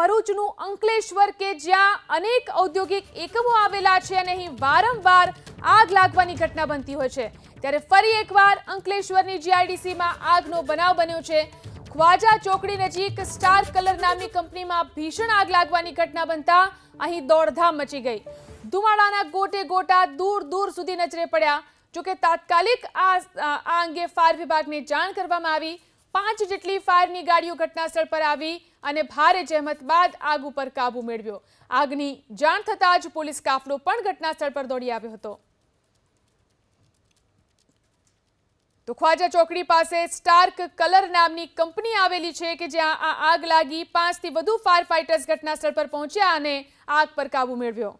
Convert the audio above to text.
ભરૂચનું અંકલેશ્વર કે જ્યાં અનેક ઔદ્યોગિક એકમો આવેલા છે અને અહીં વારંવાર આગ લાગવાની ઘટના બનતી હોય છે ત્યારે ફરી એકવાર અંકલેશ્વરની જીઆઈડીસીમાં આગનો બનાવ બન્યો છે ખ્વાજા ચોકડી નજીક સ્ટાર કલર નામની કંપનીમાં ભીષણ આગ લાગવાની ઘટના બનતા અહીં દોડધામ મચી ગઈ ધુમાડાના ગોટે ગોટા દૂર દૂર સુધી નજરે પડ્યા જોકે તાત્કાલિક આ અંગે ફાયર વિભાગને જાણ કરવામાં આવી પાંચ જેટલી ફાયરની ગાડીઓ ઘટનાસ્થળ પર આવી અને ભારે જહેમત બાદ આગ ઉપર કાબુ મેળવ્યો આગની જાણ થતાં જ પોલીસ કાફલો પણ ઘટનાસ્થળ પર દોડી આવ્યો હતો તો ખ્વાજા ચોકડી પાસે સ્ટાર્ક કલર નામની કંપની આવેલી છે કે જ્યાં આ આગ લાગી પાંચથી વધુ ફાયર ફાઇટર્સ ઘટનાસ્થળ પર પહોંચ્યા અને આગ પર કાબુ મેળવ્યો